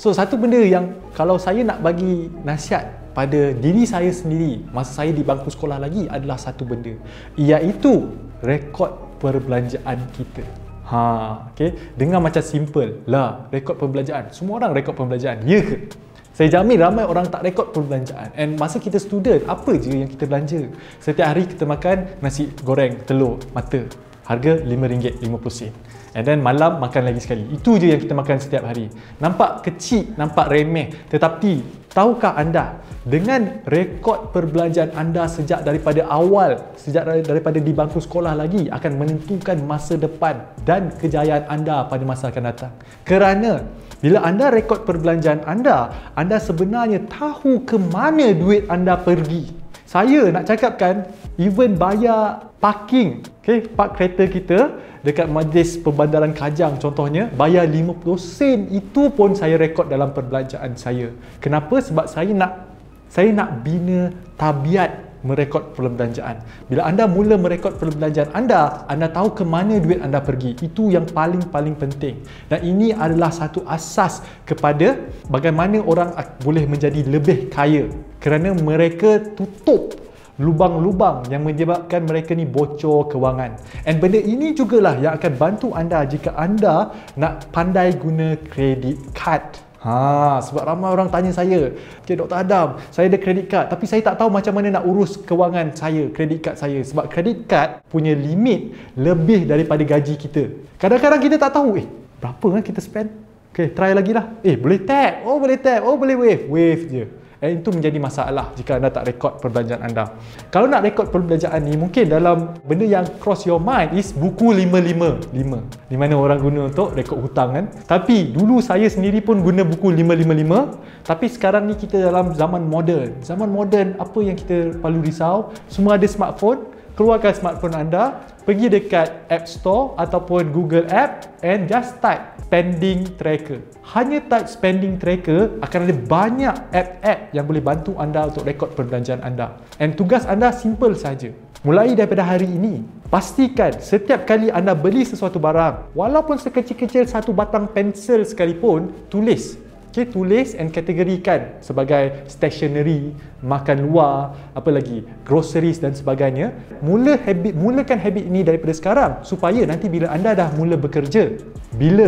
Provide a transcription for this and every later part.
So satu benda yang kalau saya nak bagi nasihat pada diri saya sendiri masa saya di bangku sekolah lagi adalah satu benda iaitu rekod perbelanjaan kita. Ha, okey. Dengan macam simple lah rekod perbelanjaan. Semua orang rekod perbelanjaan. Ya ke? Saya jamin ramai orang tak rekod perbelanjaan. And masa kita student, apa je yang kita belanja? Setiap hari kita makan nasi goreng, telur, mata harga RM5.50 and then malam makan lagi sekali itu je yang kita makan setiap hari nampak kecil nampak remeh tetapi tahukah anda dengan rekod perbelanjaan anda sejak daripada awal sejak daripada di bangku sekolah lagi akan menentukan masa depan dan kejayaan anda pada masa akan datang kerana bila anda rekod perbelanjaan anda anda sebenarnya tahu ke mana duit anda pergi saya nak cakapkan even bayar parking Okay, eh, park kereta kita dekat majlis perbandaran Kajang contohnya bayar 50 sen itu pun saya rekod dalam perbelanjaan saya. Kenapa? Sebab saya nak saya nak bina tabiat merekod perbelanjaan. Bila anda mula merekod perbelanjaan anda, anda tahu ke mana duit anda pergi. Itu yang paling-paling penting. Dan ini adalah satu asas kepada bagaimana orang boleh menjadi lebih kaya kerana mereka tutup lubang-lubang yang menyebabkan mereka ni bocor kewangan. And benda ini jugalah yang akan bantu anda jika anda nak pandai guna kredit card. Ha, sebab ramai orang tanya saya, okay, Dr. Adam, saya ada kredit card tapi saya tak tahu macam mana nak urus kewangan saya, kredit card saya. Sebab kredit card punya limit lebih daripada gaji kita. Kadang-kadang kita tak tahu, eh, berapa kan kita spend? Okay, try lagi lah. Eh, boleh tap. Oh, boleh tap. Oh, boleh wave. Wave je dan itu menjadi masalah jika anda tak rekod perbelanjaan anda kalau nak rekod perbelanjaan ni mungkin dalam benda yang cross your mind is buku 555 di mana orang guna untuk rekod hutang kan tapi dulu saya sendiri pun guna buku 555 tapi sekarang ni kita dalam zaman moden zaman moden apa yang kita perlu risau semua ada smartphone keluarkan smartphone anda, pergi dekat App Store ataupun Google App and just type Spending Tracker. Hanya type Spending Tracker akan ada banyak app-app yang boleh bantu anda untuk rekod perbelanjaan anda. And tugas anda simple saja. Mulai daripada hari ini, pastikan setiap kali anda beli sesuatu barang, walaupun sekecil-kecil satu batang pensel sekalipun, tulis okay, tulis and kategorikan sebagai stationery, makan luar, apa lagi, groceries dan sebagainya. Mula habit, mulakan habit ini daripada sekarang supaya nanti bila anda dah mula bekerja, bila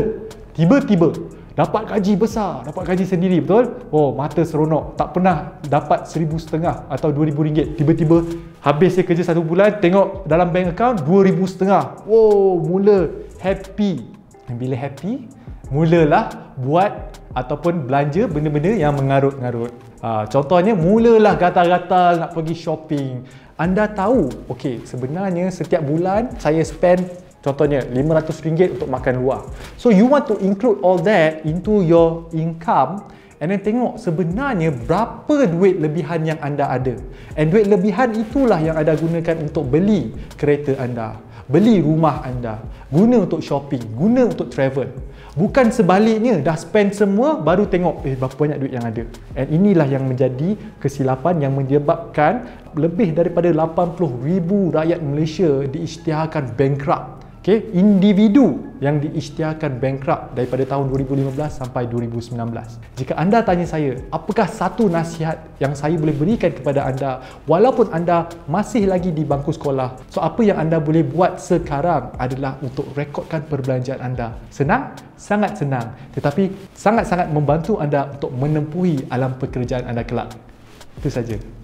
tiba-tiba dapat gaji besar, dapat gaji sendiri betul? Oh, mata seronok. Tak pernah dapat seribu setengah atau dua ribu ringgit. Tiba-tiba habis dia kerja satu bulan, tengok dalam bank account dua ribu setengah. Oh, mula happy. bila happy, mulalah buat ataupun belanja benda-benda yang mengarut-ngarut. Ha, contohnya, mulalah gatal-gatal nak pergi shopping. Anda tahu, okey, sebenarnya setiap bulan saya spend contohnya RM500 untuk makan luar. So, you want to include all that into your income And then tengok sebenarnya berapa duit lebihan yang anda ada. And duit lebihan itulah yang anda gunakan untuk beli kereta anda beli rumah anda guna untuk shopping guna untuk travel bukan sebaliknya dah spend semua baru tengok eh berapa banyak duit yang ada and inilah yang menjadi kesilapan yang menyebabkan lebih daripada 80,000 rakyat Malaysia diisytiharkan bankrupt okay, individu yang diisytiharkan bankrupt daripada tahun 2015 sampai 2019. Jika anda tanya saya, apakah satu nasihat yang saya boleh berikan kepada anda walaupun anda masih lagi di bangku sekolah, so apa yang anda boleh buat sekarang adalah untuk rekodkan perbelanjaan anda. Senang? Sangat senang. Tetapi sangat-sangat membantu anda untuk menempuhi alam pekerjaan anda kelak. Itu saja.